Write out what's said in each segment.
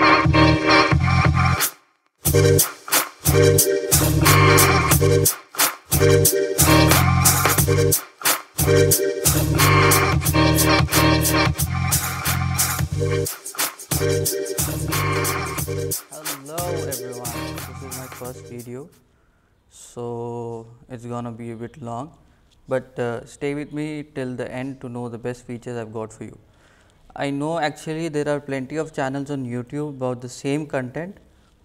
Hello everyone, this is my first video, so it's gonna be a bit long but uh, stay with me till the end to know the best features I've got for you. I know actually there are plenty of channels on YouTube about the same content,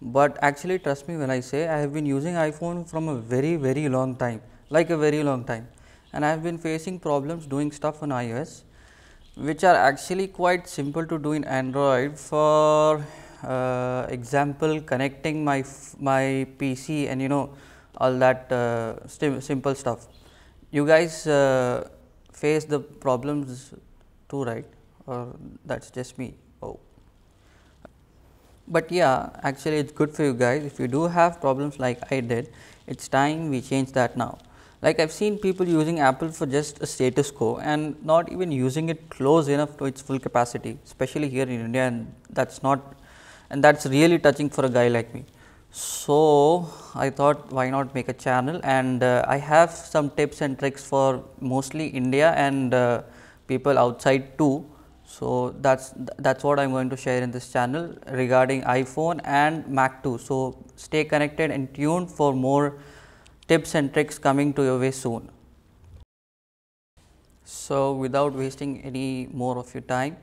but actually trust me when I say I have been using iPhone from a very very long time, like a very long time and I have been facing problems doing stuff on iOS which are actually quite simple to do in Android for uh, example connecting my my PC and you know all that uh, simple stuff. You guys uh, face the problems too right? or that is just me oh. But yeah actually it is good for you guys if you do have problems like I did it is time we change that now. Like I have seen people using Apple for just a status quo and not even using it close enough to its full capacity especially here in India and that is not and that is really touching for a guy like me. So, I thought why not make a channel and uh, I have some tips and tricks for mostly India and uh, people outside too so, that is that is what I am going to share in this channel regarding iPhone and Mac 2. So, stay connected and tuned for more tips and tricks coming to your way soon. So, without wasting any more of your time,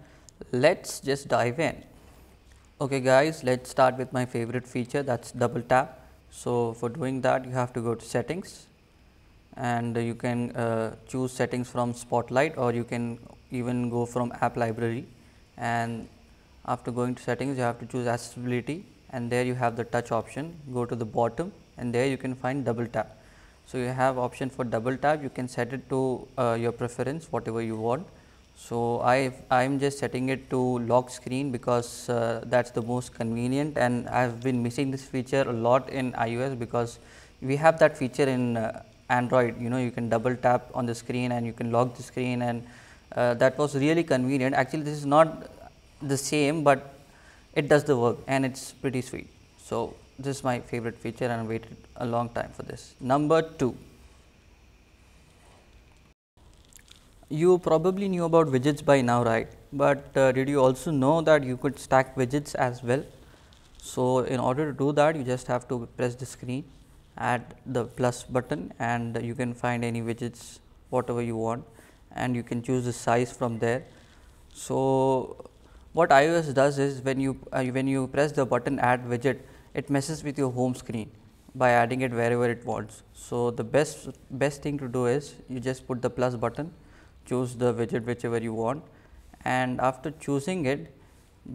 let us just dive in. Okay guys, let us start with my favorite feature that is double tap. So, for doing that you have to go to settings and you can uh, choose settings from spotlight or you can even go from app library and after going to settings you have to choose accessibility and there you have the touch option go to the bottom and there you can find double tap. So, you have option for double tap you can set it to uh, your preference whatever you want. So, I I am just setting it to lock screen because uh, that is the most convenient and I have been missing this feature a lot in iOS because we have that feature in uh, Android you know you can double tap on the screen and you can lock the screen and uh, that was really convenient. Actually, this is not the same, but it does the work and it is pretty sweet. So, this is my favorite feature and I waited a long time for this. Number 2. You probably knew about widgets by now, right? But uh, did you also know that you could stack widgets as well? So, in order to do that, you just have to press the screen, add the plus button and you can find any widgets whatever you want and you can choose the size from there. So, what iOS does is when you uh, when you press the button add widget, it messes with your home screen by adding it wherever it wants. So, the best best thing to do is you just put the plus button, choose the widget whichever you want and after choosing it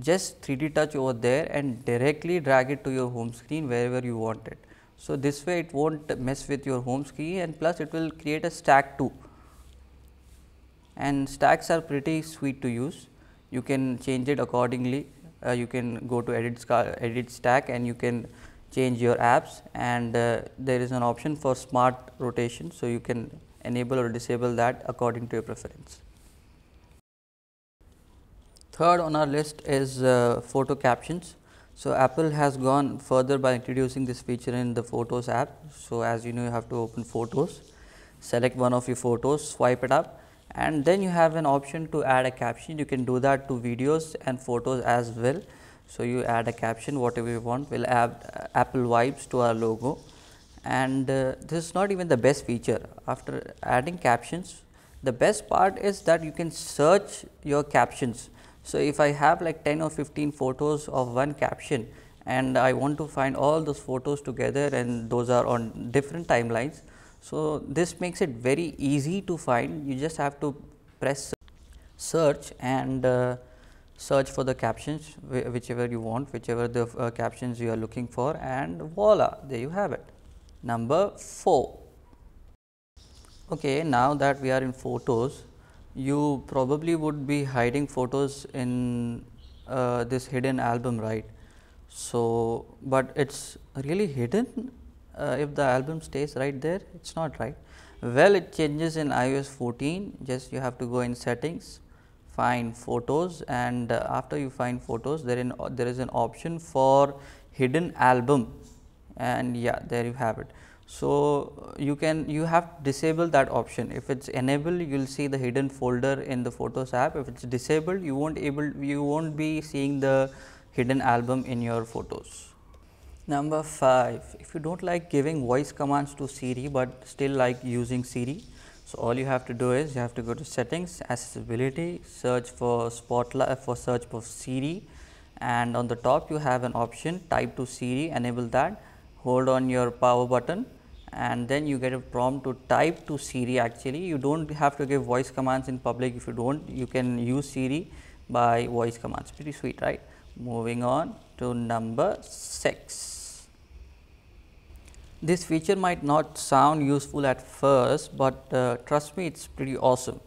just 3D touch over there and directly drag it to your home screen wherever you want it. So, this way it won't mess with your home screen and plus it will create a stack too and stacks are pretty sweet to use. You can change it accordingly. Uh, you can go to edit, edit stack and you can change your apps and uh, there is an option for smart rotation. So, you can enable or disable that according to your preference. Third on our list is uh, photo captions. So, Apple has gone further by introducing this feature in the Photos app. So, as you know you have to open Photos, select one of your photos, swipe it up and then you have an option to add a caption you can do that to videos and photos as well. So, you add a caption whatever you want we will add uh, Apple vibes to our logo and uh, this is not even the best feature after adding captions the best part is that you can search your captions. So, if I have like 10 or 15 photos of one caption and I want to find all those photos together and those are on different timelines. So, this makes it very easy to find you just have to press search and uh, search for the captions whichever you want whichever the uh, captions you are looking for and voila there you have it. Number 4. Okay, now that we are in photos you probably would be hiding photos in uh, this hidden album right. So, but it is really hidden uh, if the album stays right there it is not right. Well it changes in iOS 14 just you have to go in settings find photos and uh, after you find photos there in uh, there is an option for hidden album and yeah there you have it. So, uh, you can you have disabled that option if it is enabled you will see the hidden folder in the photos app if it is disabled you won't able you won't be seeing the hidden album in your photos. Number 5, if you do not like giving voice commands to Siri, but still like using Siri, so all you have to do is you have to go to settings, accessibility, search for spotlight for search for Siri and on the top you have an option type to Siri, enable that, hold on your power button and then you get a prompt to type to Siri actually. You do not have to give voice commands in public if you do not, you can use Siri by voice commands, pretty sweet right. Moving on to number 6. This feature might not sound useful at first, but uh, trust me it is pretty awesome.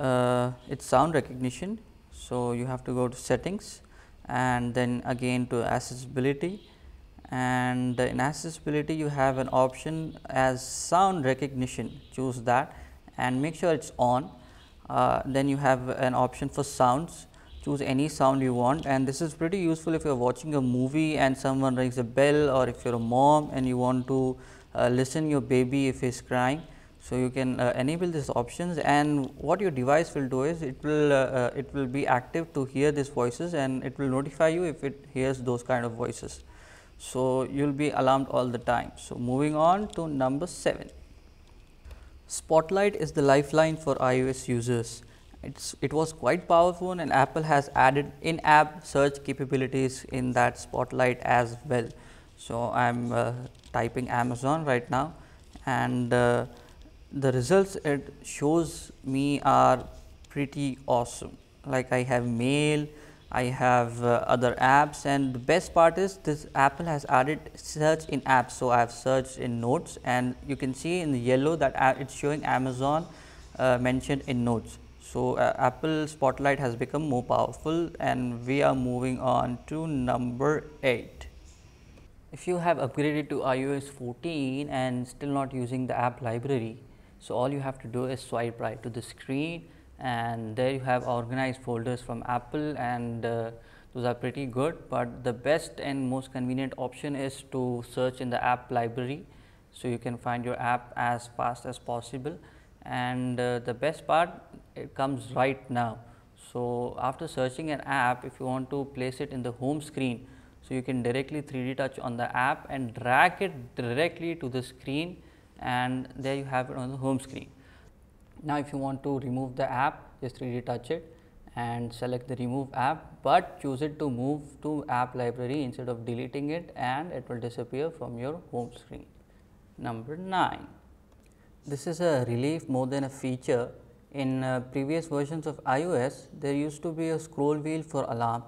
Uh, it's sound recognition. So, you have to go to settings and then again to accessibility and in accessibility you have an option as sound recognition choose that and make sure it's on. Uh, then you have an option for sounds choose any sound you want and this is pretty useful if you are watching a movie and someone rings a bell or if you are a mom and you want to uh, listen your baby if he is crying. So, you can uh, enable these options and what your device will do is it will uh, uh, it will be active to hear these voices and it will notify you if it hears those kind of voices. So, you will be alarmed all the time. So, moving on to number 7. Spotlight is the lifeline for iOS users. It's, it was quite powerful and Apple has added in-app search capabilities in that spotlight as well. So, I am uh, typing Amazon right now and uh, the results it shows me are pretty awesome. Like I have mail, I have uh, other apps and the best part is this Apple has added search in apps. So, I have searched in notes and you can see in the yellow that uh, it is showing Amazon uh, mentioned in notes. So, uh, Apple Spotlight has become more powerful and we are moving on to number 8. If you have upgraded to iOS 14 and still not using the app library, so all you have to do is swipe right to the screen and there you have organized folders from Apple and uh, those are pretty good, but the best and most convenient option is to search in the app library. So, you can find your app as fast as possible and uh, the best part it comes right now. So, after searching an app if you want to place it in the home screen, so you can directly 3D touch on the app and drag it directly to the screen and there you have it on the home screen. Now, if you want to remove the app just 3D touch it and select the remove app, but choose it to move to app library instead of deleting it and it will disappear from your home screen. Number 9, this is a relief more than a feature in uh, previous versions of iOS, there used to be a scroll wheel for alarm,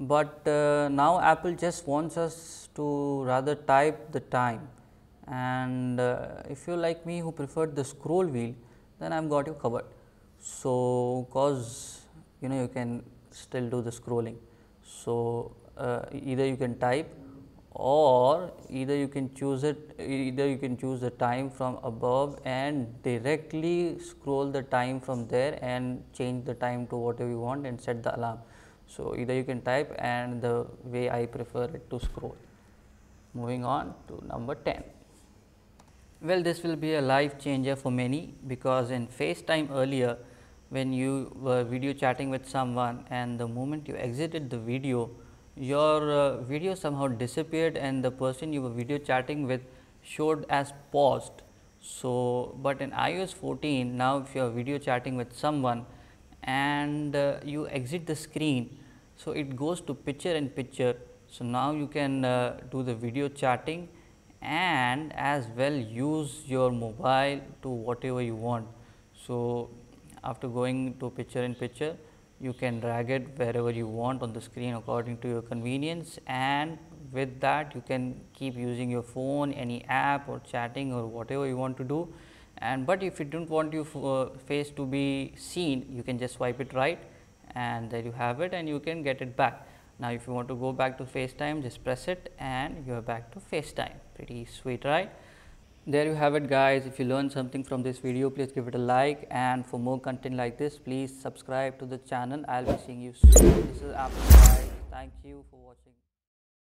but uh, now Apple just wants us to rather type the time and uh, if you like me who preferred the scroll wheel, then I have got you covered. So, cause you know you can still do the scrolling. So, uh, either you can type or either you can choose it either you can choose the time from above and directly scroll the time from there and change the time to whatever you want and set the alarm. So, either you can type and the way I prefer it to scroll. Moving on to number 10. Well, this will be a life changer for many because in FaceTime earlier when you were video chatting with someone and the moment you exited the video your uh, video somehow disappeared and the person you were video chatting with showed as paused. So, but in iOS 14 now if you are video chatting with someone and uh, you exit the screen, so it goes to picture in picture. So, now you can uh, do the video chatting and as well use your mobile to whatever you want. So, after going to picture in picture, you can drag it wherever you want on the screen according to your convenience and with that you can keep using your phone any app or chatting or whatever you want to do and but if you do not want your face to be seen you can just swipe it right and there you have it and you can get it back. Now, if you want to go back to FaceTime just press it and you are back to FaceTime pretty sweet right there you have it guys if you learned something from this video please give it a like and for more content like this please subscribe to the channel i'll be seeing you soon this is apple thank you for watching